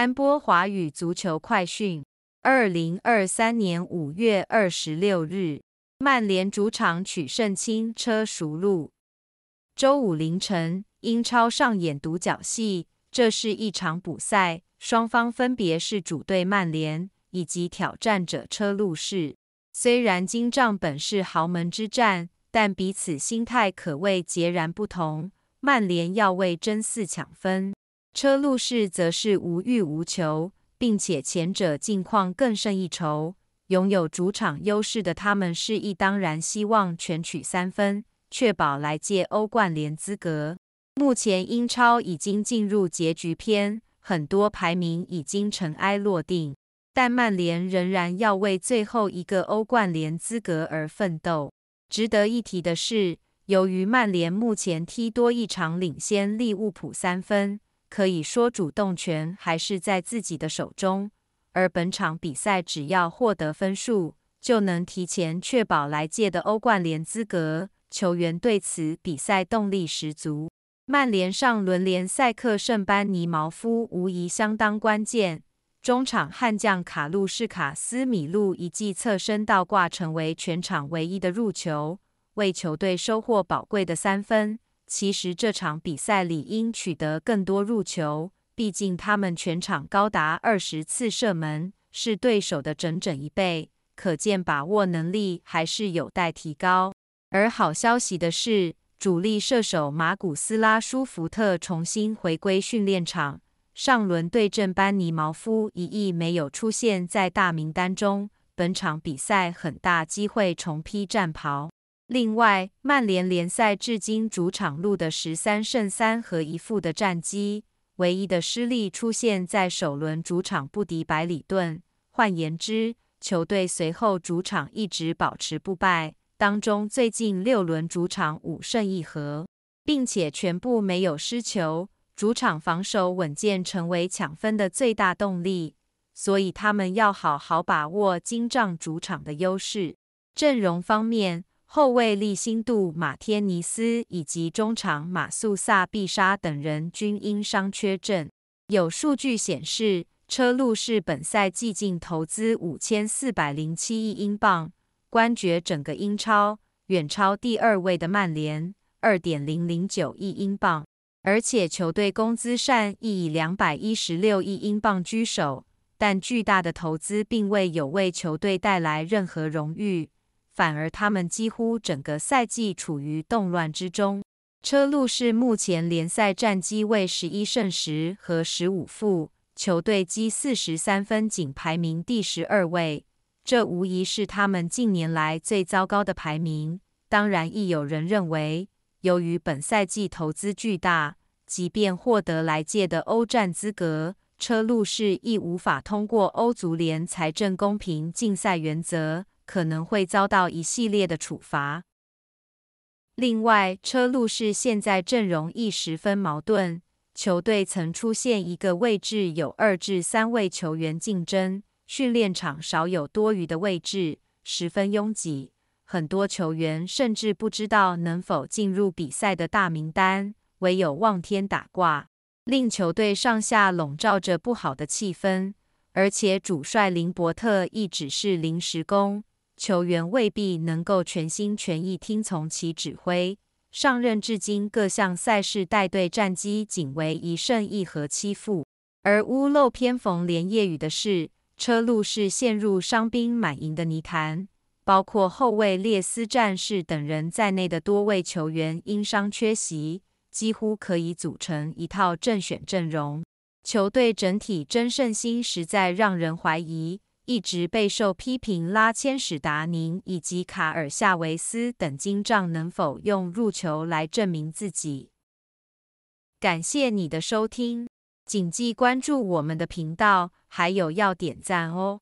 安波华语足球快讯：二零二三年五月二十六日，曼联主场取胜轻车熟路。周五凌晨，英超上演独角戏，这是一场补赛，双方分别是主队曼联以及挑战者车路士。虽然金仗本是豪门之战，但彼此心态可谓截然不同。曼联要为争四抢分。车路士则是无欲无求，并且前者境况更胜一筹。拥有主场优势的他们，是一当然希望全取三分，确保来届欧冠联资格。目前英超已经进入结局篇，很多排名已经尘埃落定，但曼联仍然要为最后一个欧冠联资格而奋斗。值得一提的是，由于曼联目前踢多一场，领先利物浦三分。可以说，主动权还是在自己的手中。而本场比赛，只要获得分数，就能提前确保来届的欧冠联资格。球员对此比赛动力十足。曼联上轮联赛克圣班尼茅夫，无疑相当关键。中场悍将卡路士卡斯米露一记侧身倒挂，成为全场唯一的入球，为球队收获宝贵的三分。其实这场比赛理应取得更多入球，毕竟他们全场高达二十次射门，是对手的整整一倍。可见把握能力还是有待提高。而好消息的是，主力射手马古斯拉舒福特重新回归训练场，上轮对阵班尼毛夫一役没有出现在大名单中，本场比赛很大机会重披战袍。另外，曼联联赛至今主场录得十三胜三和一负的战绩，唯一的失利出现在首轮主场不敌百里顿。换言之，球队随后主场一直保持不败，当中最近六轮主场五胜一和，并且全部没有失球，主场防守稳健，成为抢分的最大动力。所以，他们要好好把握今仗主场的优势。阵容方面。后卫利辛杜、马天尼斯以及中场马素萨、必沙等人均因伤缺阵。有数据显示，车路士本赛季净投资五千四百零七亿英镑，冠绝整个英超，远超第二位的曼联二点零零九亿英镑。而且球队工资善亦以两百一十六亿英镑居首，但巨大的投资并未有为球队带来任何荣誉。反而，他们几乎整个赛季处于动乱之中。车路士目前联赛战绩为十一胜十和十五负，球队积四十三分，仅排名第十二位。这无疑是他们近年来最糟糕的排名。当然，亦有人认为，由于本赛季投资巨大，即便获得来届的欧战资格，车路士亦无法通过欧足联财政公平竞赛原则。可能会遭到一系列的处罚。另外，车路士现在阵容亦十分矛盾，球队曾出现一个位置有二至三位球员竞争，训练场少有多余的位置，十分拥挤。很多球员甚至不知道能否进入比赛的大名单，唯有望天打卦，令球队上下笼罩着不好的气氛。而且，主帅林伯特亦只是临时工。球员未必能够全心全意听从其指挥。上任至今，各项赛事带队战绩仅为一胜一和七负。而屋漏偏逢连夜雨的是，车路士陷入伤兵满营的泥潭，包括后卫列斯战士等人在内的多位球员因伤缺席，几乎可以组成一套正选阵容。球队整体真胜心实在让人怀疑。一直备受批评，拉千史达宁以及卡尔夏维斯等金帐能否用入球来证明自己？感谢你的收听，谨记关注我们的频道，还有要点赞哦。